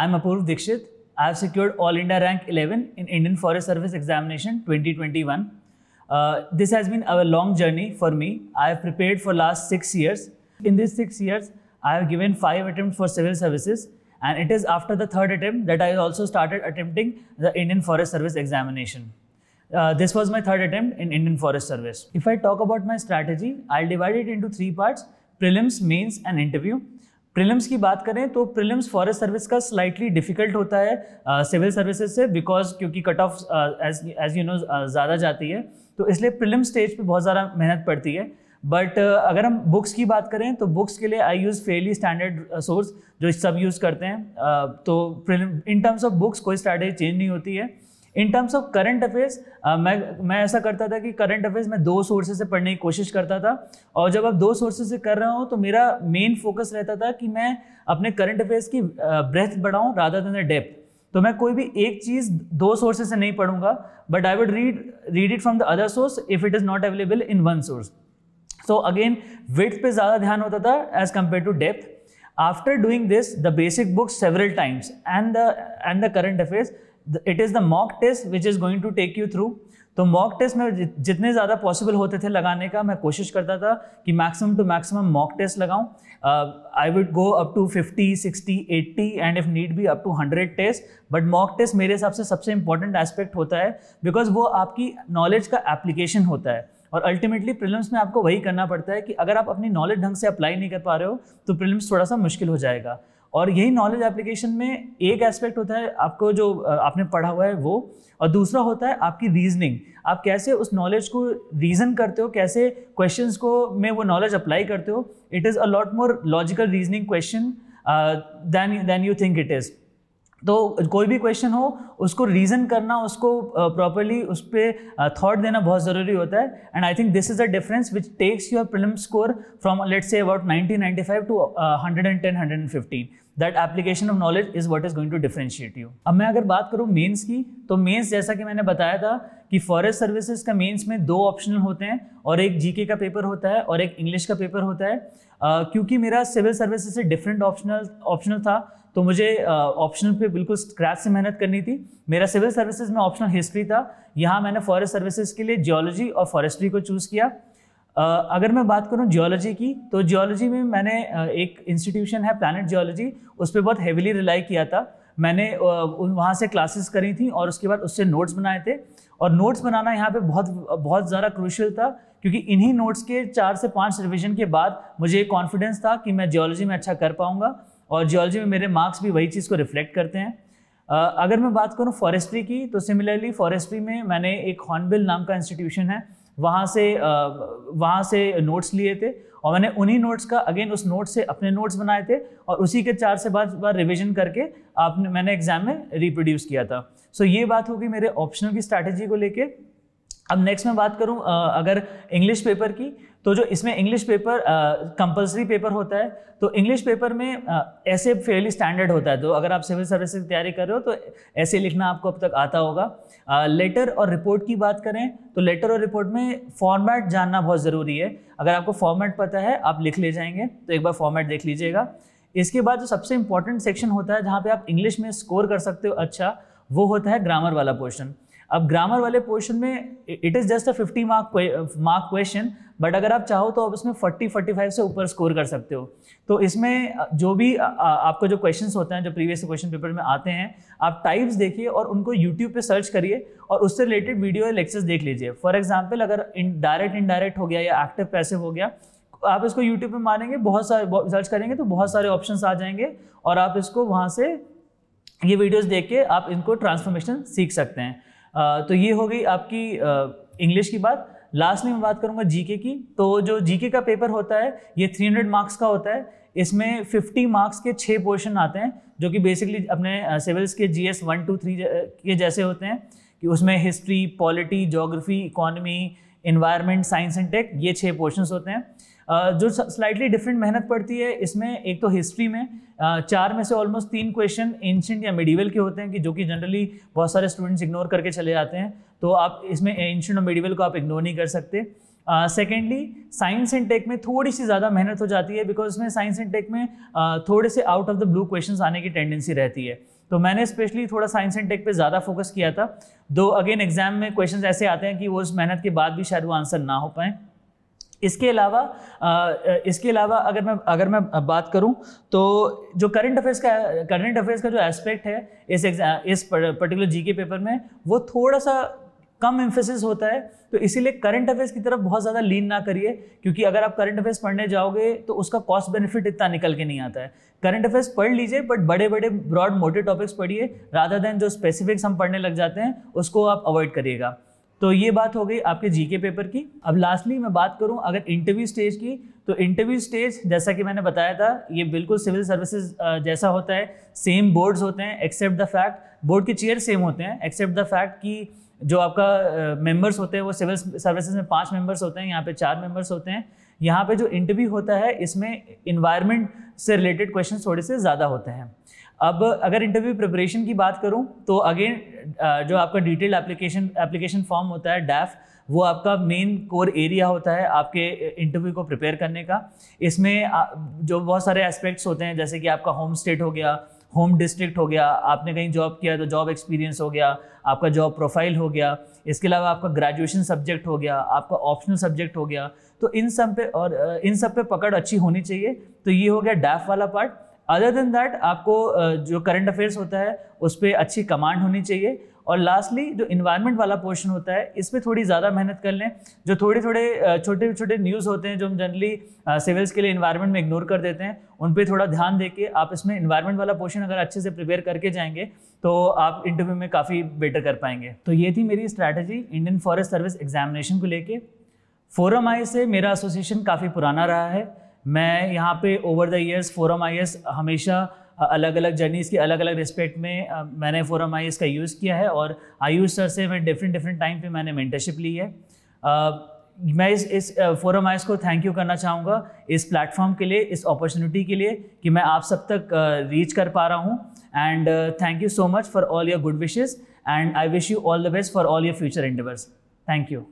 I'm Apoorv Dikshit. I've secured All India Rank 11 in Indian Forest Service Examination 2021. Uh, this has been a long journey for me. I have prepared for last six years. In these six years, I have given five attempts for civil services, and it is after the third attempt that I also started attempting the Indian Forest Service Examination. Uh, this was my third attempt in Indian Forest Service. If I talk about my strategy, I'll divide it into three parts prelims, mains, and interview. Prelims की बात करें तो prelims forest service का slightly difficult होता है civil uh, services से because क्योंकि cut off as you know ज़्यादा जाती है तो इसलिए प्रिलिम्स स्टेज पे बहुत ज़्यादा मेहनत पड़ती है बट uh, अगर हम बुक्स की बात करें तो बुक्स के लिए I use fairly standard source जो सब यूज़ करते हैं uh, तो इन टर्म्स ऑफ बुक्स कोई स्ट्रैटेजी चेंज नहीं होती है in terms of current affairs मैं मैं ऐसा करता था कि करंट अफेयर्स मैं दो सोर्सेज से पढ़ने की कोशिश करता था और जब आप दो सोर्सेज से कर रहा हूँ तो मेरा मेन फोकस रहता था कि मैं अपने करंट अफेयर्स की ब्रेथ बढ़ाऊँ राधा दिन डेप्थ तो मैं कोई भी एक चीज़ दो सोर्सेज से नहीं पढ़ूंगा but I would read read it from the other source if it is not available in one source so again with पे ज़्यादा ध्यान होता था as compare to depth after doing this the basic books several times and the and the current affairs it is the mock test which is going to take you through तो mock test में जितने ज़्यादा possible होते थे लगाने का मैं कोशिश करता था कि maximum to maximum mock test लगाऊं I would go up to 50, 60, 80 and if need be up to 100 test but mock test मेरे हिसाब से सबसे इंपॉर्टेंट एस्पेक्ट होता है बिकॉज वो आपकी नॉलेज का एप्लीकेशन होता है और अल्टीमेटली प्रिलिम्स में आपको वही करना पड़ता है कि अगर आप अपनी नॉलेज ढंग से अप्लाई नहीं कर पा रहे हो तो प्रिलिम्स थोड़ा सा मुश्किल हो जाएगा और यही नॉलेज एप्लीकेशन में एक एस्पेक्ट होता है आपको जो आपने पढ़ा हुआ है वो और दूसरा होता है आपकी रीजनिंग आप कैसे उस नॉलेज को रीज़न करते हो कैसे क्वेश्चन को में वो नॉलेज अप्लाई करते हो it is a lot more logical reasoning question than you think it is तो कोई भी क्वेश्चन हो उसको रीज़न करना उसको प्रॉपरली उस पर थाट देना बहुत ज़रूरी होता है and I think this is a difference which takes your prelim score from let's say about 1995 to 110 115 that application of knowledge is what is going to differentiate you अब मैं अगर बात करूँ मेन्स की तो मेन्स जैसा कि मैंने बताया था कि फॉरेस्ट सर्विसेज का मेन्स में दो ऑप्शनल होते हैं और एक जीके का पेपर होता है और एक इंग्लिश का पेपर होता है uh, क्योंकि मेरा सिविल सर्विसेज से डिफरेंट ऑप्शनल ऑप्शनल था तो मुझे ऑप्शनल पे बिल्कुल स्क्रैच से मेहनत करनी थी मेरा सिविल सर्विसेज में ऑप्शनल हिस्ट्री था यहाँ मैंने फॉरेस्ट सर्विसेज के लिए जियोलॉजी और फॉरेस्ट्री को चूज़ किया अगर मैं बात करूँ जियोलॉजी की तो जियोलॉजी में मैंने एक इंस्टीट्यूशन है प्लानट जियोलॉजी उस पर बहुत हेविली रिलाई किया था मैंने वहाँ से क्लासेस करी थी और उसके बाद उससे नोट्स बनाए थे और नोट्स बनाना यहाँ पे बहुत बहुत ज़्यादा क्रूशल था क्योंकि इन्हीं नोट्स के चार से पाँच रिविजन के बाद मुझे कॉन्फिडेंस था कि मैं जियोलॉजी में अच्छा कर पाऊँगा और जियोलॉजी में मेरे मार्क्स भी वही चीज़ को रिफ्लेक्ट करते हैं अगर मैं बात करूँ फॉरेस्ट्री की तो सिमिलरली फॉरेस्ट्री में मैंने एक हॉर्नबिल नाम का इंस्टीट्यूशन है वहाँ से वहाँ से नोट्स लिए थे और मैंने उन्हीं नोट्स का अगेन उस नोट से अपने नोट्स बनाए थे और उसी के चार से पाँच बार रिविजन करके आपने मैंने एग्जाम में रिप्रोड्यूस किया था सो so, ये बात होगी मेरे ऑप्शनल की स्ट्रैटेजी को लेके अब नेक्स्ट मैं बात करूं अगर इंग्लिश पेपर की तो जो इसमें इंग्लिश पेपर कंपलसरी पेपर होता है तो इंग्लिश पेपर में ऐसे फेयरली स्टैंडर्ड होता है तो अगर आप सिविल सर्विस की तैयारी कर रहे हो तो ऐसे लिखना आपको अब तक आता होगा लेटर और रिपोर्ट की बात करें तो लेटर और रिपोर्ट में फॉर्मेट जानना बहुत ज़रूरी है अगर आपको फॉर्मेट पता है आप लिख ले जाएंगे तो एक बार फॉर्मेट देख लीजिएगा इसके बाद जो सबसे इंपॉर्टेंट सेक्शन होता है जहाँ पर आप इंग्लिश में स्कोर कर सकते हो अच्छा वो होता है ग्रामर वाला पोर्शन अब ग्रामर वाले पोर्शन में it is just a 50 mark mark question but अगर आप चाहो तो आप इसमें 40 45 से ऊपर स्कोर कर सकते हो तो इसमें जो भी आ, जो क्वेश्चन होते हैं जो प्रीवियस क्वेश्चन पेपर में आते हैं आप टाइप्स देखिए और उनको यूट्यूब पर सर्च करिए और उससे रिलेटेड वीडियो या लेक्चर्स देख लीजिए फॉर एग्जाम्पल अगर इन डायरेक्ट इनडायरेक्ट हो गया या एक्टिव पैसे हो गया आप इसको यूट्यूब पे मारेंगे बहुत सारे सर्च करेंगे तो बहुत सारे ऑप्शन आ जाएंगे और आप इसको वहाँ से ये वीडियोस देख के आप इनको ट्रांसफॉर्मेशन सीख सकते हैं तो ये हो गई आपकी इंग्लिश की बात लास्ट में मैं बात करूँगा जीके की तो जो जीके का पेपर होता है ये 300 मार्क्स का होता है इसमें 50 मार्क्स के छः पोर्शन आते हैं जो कि बेसिकली अपने सिविल्स के G S one two three के जैसे होते हैं कि उसमें history polity geography economy environment science and tech ये छः पोर्शन होते हैं जो स्लाइटली डिफरेंट मेहनत पड़ती है इसमें एक तो हिस्ट्री में चार में से ऑलमोस्ट तीन क्वेश्चन एंशंट या मेडिवल के होते हैं कि जो कि जनरली बहुत सारे स्टूडेंट्स इग्नोर करके चले जाते हैं तो आप इसमें एंशंट और मेडिवल को आप इग्नोर नहीं कर सकते सेकेंडली साइंस एंड टेक में थोड़ी सी ज़्यादा मेहनत हो जाती है बिकॉज इसमें साइंस एंड टेक में uh, थोड़े से out of the blue question आने की टेंडेंसी रहती है तो मैंने स्पेशली थोड़ा साइंस एंड टेक पे ज़्यादा फोकस किया था दो अगेन एग्जाम में क्वेश्चन ऐसे आते हैं कि वो उस मेहनत के बाद भी शायद वो आंसर ना हो पाए इसके अलावा इसके अलावा अगर मैं अगर मैं बात करूं तो जो करंट अफेयर्स का करंट अफेयर्स का जो एस्पेक्ट है इस इस पर्टिकुलर जीके पेपर में वो थोड़ा सा कम एम्फेसिस होता है तो इसीलिए करंट अफेयर्स की तरफ बहुत ज़्यादा लीन ना करिए क्योंकि अगर आप करंट अफेयर्स पढ़ने जाओगे तो उसका कॉस्ट बेनिफिट इतना निकल के नहीं आता है करंट अफेयर्स पढ़ लीजिए बट बड़े बड़े ब्रॉड मोटे टॉपिक्स पढ़िए राधा देन जो स्पेसिफिक्स हम पढ़ने लग जाते हैं उसको आप अवॉइड करिएगा तो ये बात हो गई आपके जीके पेपर की अब लास्टली मैं बात करूं अगर इंटरव्यू स्टेज की तो इंटरव्यू स्टेज जैसा कि मैंने बताया था ये बिल्कुल सिविल सर्विसेज जैसा होता है सेम बोर्ड्स होते हैं एक्सेप्ट द फैक्ट बोर्ड के चेयर सेम होते हैं एक्सेप्ट द फैक्ट कि जो आपका मेंबर्स होते हैं वो सिविल सर्विसेज में पांच मेंबर्स होते हैं यहाँ पे चार मेंबर्स होते हैं यहाँ पे जो इंटरव्यू होता है इसमें इन्वायरमेंट से रिलेटेड क्वेश्चन थोड़े से ज़्यादा होते हैं अब अगर इंटरव्यू प्रिपरेशन की बात करूँ तो अगेन जो आपका डिटेल्ड एप्लीकेशन एप्लीकेशन फॉर्म होता है डैफ वो आपका मेन कोर एरिया होता है आपके इंटरव्यू को प्रिपेयर करने का इसमें जो बहुत सारे एस्पेक्ट्स होते हैं जैसे कि आपका होम स्टेट हो गया होम डिस्ट्रिक्ट हो गया आपने कहीं जॉब किया तो जॉब एक्सपीरियंस हो गया आपका जॉब प्रोफाइल हो गया इसके अलावा आपका ग्रेजुएशन सब्जेक्ट हो गया आपका ऑप्शनल सब्जेक्ट हो गया तो इन सब पे और इन सब पे पकड़ अच्छी होनी चाहिए तो ये हो गया डैफ वाला पार्ट अदर देन दैट आपको जो करंट अफेयर्स होता है उस पर अच्छी कमांड होनी चाहिए और लास्टली जो इन्वायरमेंट वाला पोर्शन होता है इस पर थोड़ी ज़्यादा मेहनत कर लें जो थोड़े थोड़े छोटे छोटे न्यूज़ होते हैं जो हम जनरली सिविल्स के लिए इन्वायरमेंट में इग्नोर कर देते हैं उन पर थोड़ा ध्यान दे के आप इसमें इन्वायरमेंट वाला पोर्शन अगर अच्छे से प्रिपेयर करके जाएंगे तो आप इंटरव्यू में काफ़ी बेटर कर पाएंगे तो ये थी मेरी strategy Indian forest service examination को लेकर फोरम आई से मेरा एसोसिएशन काफ़ी पुराना रहा है मैं यहाँ पे ओवर द ईयर्स फोरम आई हमेशा अलग अलग जर्नीज़ की अलग अलग रिस्पेक्ट में मैंने फोरम आई का यूज़ किया है और आयुष सर से मैं डिफरेंट डिफरेंट टाइम पे मैंने मेंटरशिप ली है मैं इस इस फोरम आइस को थैंक यू करना चाहूँगा इस प्लेटफॉर्म के लिए इस अपॉर्चुनिटी के लिए कि मैं आप सब तक रीच कर पा रहा हूँ and thank you so much for all your good wishes and I wish you all the best for all your future endeavours thank you